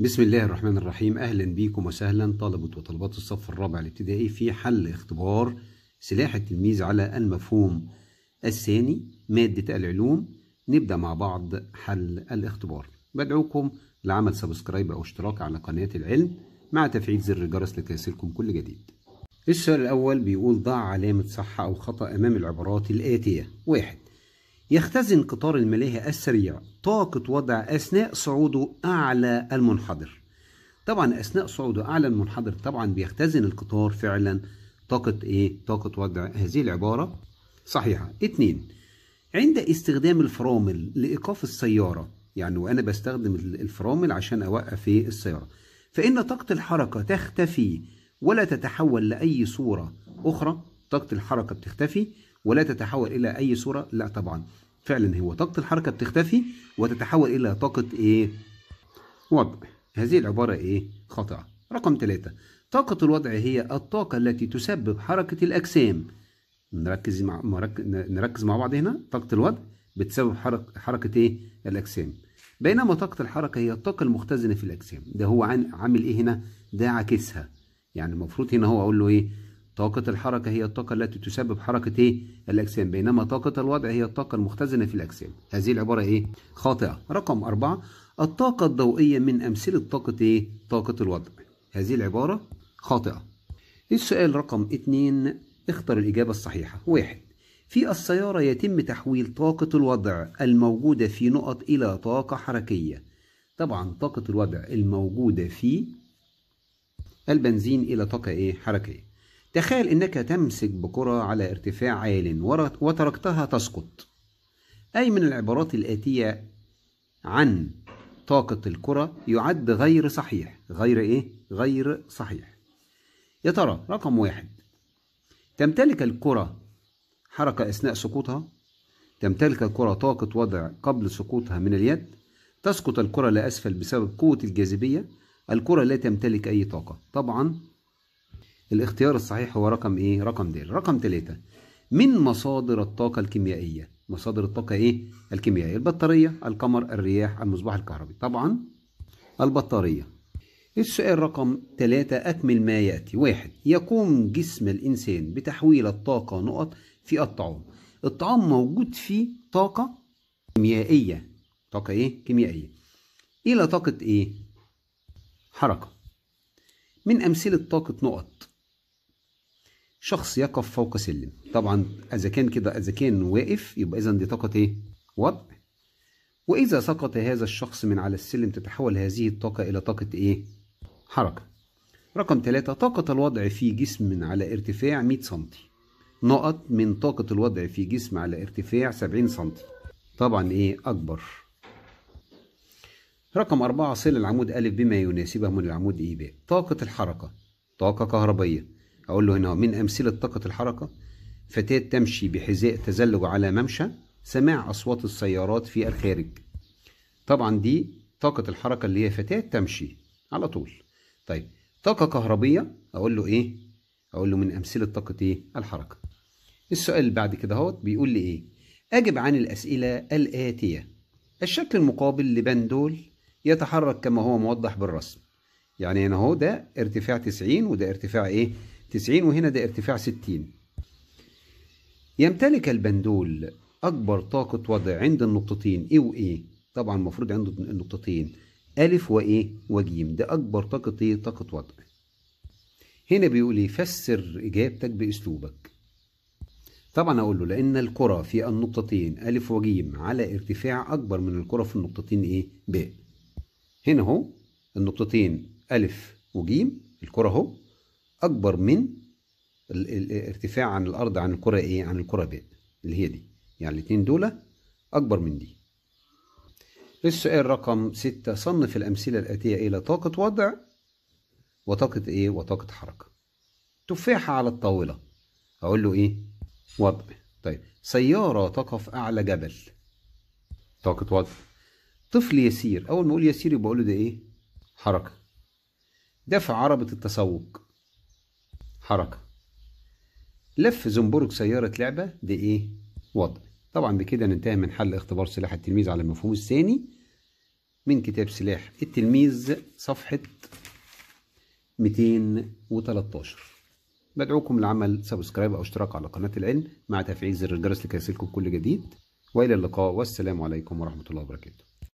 بسم الله الرحمن الرحيم أهلا بيكم وسهلا طلبة وطلبات الصف الرابع الابتدائي في حل اختبار سلاح التلميذ على المفهوم الثاني مادة العلوم نبدأ مع بعض حل الاختبار بدعوكم لعمل سبسكرايب أو اشتراك على قناة العلم مع تفعيل زر الجرس لكي يصلكم كل جديد السؤال الأول بيقول ضع علامة صح أو خطأ أمام العبارات الآتية واحد يختزن قطار الملاهي السريع طاقة وضع أثناء صعوده أعلى المنحدر طبعا أثناء صعوده أعلى المنحدر طبعا بيختزن القطار فعلا طاقة إيه؟ طاقة وضع هذه العبارة صحيحة اتنين عند استخدام الفرامل لإيقاف السيارة يعني وأنا بستخدم الفرامل عشان أوقف السيارة فإن طاقة الحركة تختفي ولا تتحول لأي صورة أخرى طاقة الحركة بتختفي ولا تتحول إلى أي صورة لا طبعا فعلا هو طاقة الحركة بتختفي وتتحول إلى طاقة إيه؟ وضع هذه العبارة إيه؟ خاطئة رقم ثلاثة طاقة الوضع هي الطاقة التي تسبب حركة الأجسام نركز مع نركز مع بعض هنا طاقة الوضع بتسبب حركة حركة إيه؟ الأجسام بينما طاقة الحركة هي الطاقة المختزنة في الأجسام ده هو عن... عامل إيه هنا؟ ده عاكسها يعني المفروض هنا هو أقول له إيه؟ طاقة الحركة هي الطاقة التي تسبب حركة إيه؟ الأجسام بينما طاقة الوضع هي الطاقة المختزنة في الأجسام هذه العبارة إيه؟ خاطئة رقم أربعة الطاقة الضوئية من أمثلة طاقة إيه؟ طاقة الوضع هذه العبارة خاطئة السؤال رقم اثنين اختر الإجابة الصحيحة واحد في السيارة يتم تحويل طاقة الوضع الموجودة في نقط إلى طاقة حركية طبعا طاقة الوضع الموجودة في البنزين إلى طاقة إيه؟ حركية تخيل أنك تمسك بكرة على ارتفاع عال وتركتها تسقط أي من العبارات الآتية عن طاقة الكرة يعد غير صحيح غير إيه؟ غير صحيح يا ترى رقم واحد تمتلك الكرة حركة أثناء سقوطها تمتلك الكرة طاقة وضع قبل سقوطها من اليد تسقط الكرة لأسفل بسبب قوة الجاذبية الكرة لا تمتلك أي طاقة طبعا الاختيار الصحيح هو رقم ايه رقم د رقم ثلاثة من مصادر الطاقه الكيميائيه مصادر الطاقه ايه الكيميائيه البطاريه القمر الرياح المصباح الكهربي طبعا البطاريه السؤال رقم ثلاثة أكمل ما يأتي واحد يقوم جسم الإنسان بتحويل الطاقة نقط في الطعام الطعام موجود فيه طاقة كيميائية طاقة إيه؟ كيميائية إلى طاقة إيه؟ حركة من أمثلة طاقة نقط شخص يقف فوق سلم طبعا اذا كان كده اذا كان واقف يبقى اذا دي طاقه ايه وضع واذا سقط هذا الشخص من على السلم تتحول هذه الطاقه الى طاقه ايه حركه رقم ثلاثة طاقة الوضع في جسم على ارتفاع 100 سم نقط من طاقة الوضع في جسم على ارتفاع 70 سم طبعا ايه اكبر رقم أربعة صل العمود أ بما يناسبه من العمود إيه ب طاقة الحركة طاقة كهربية اقول له هنا من امثله طاقه الحركه فتاه تمشي بحذاء تزلج على ممشى سماع اصوات السيارات في الخارج طبعا دي طاقه الحركه اللي هي فتاه تمشي على طول طيب طاقه كهربيه اقول له ايه اقول له من امثله طاقه ايه الحركه السؤال اللي بعد كده اهوت بيقول لي ايه اجب عن الاسئله الاتيه الشكل المقابل لبندول يتحرك كما هو موضح بالرسم يعني هنا اهو ده ارتفاع 90 وده ارتفاع ايه 90 وهنا ده ارتفاع 60 يمتلك البندول أكبر طاقة وضع عند النقطتين إيه وإيه طبعا المفروض عند النقطتين ألف وإيه وجيم ده أكبر طاقة إيه طاقة وضع هنا بيقول إيه فسر إجابتك بأسلوبك طبعا أقول له لأن الكرة في النقطتين ألف وجيم على ارتفاع أكبر من الكرة في النقطتين إيه ب هنا أهو النقطتين ألف وجيم الكرة أهو اكبر من الارتفاع عن الارض عن الكره ايه عن الكره ب اللي هي دي يعني الاثنين دول اكبر من دي السؤال رقم ستة صنف الأمثلة الآتية إيه؟ إلى طاقة وضع وطاقة إيه وطاقة حركة تفاحة على الطاولة أقول له إيه وضع طيب سيارة تقف أعلى جبل طاقة وضع طفل يسير أول ما أقول يسير يبقى أقول له ده إيه حركة دفع عربة التسوق حركة لف زنبرج سيارة لعبة بإيه؟ وضع طبعا بكده ننتهي من حل اختبار سلاح التلميذ على المفهوم الثاني من كتاب سلاح التلميذ صفحة 213 بدعوكم لعمل سبسكرايب أو اشتراك على قناة العلم مع تفعيل زر الجرس لكي يصلكم كل جديد وإلى اللقاء والسلام عليكم ورحمة الله وبركاته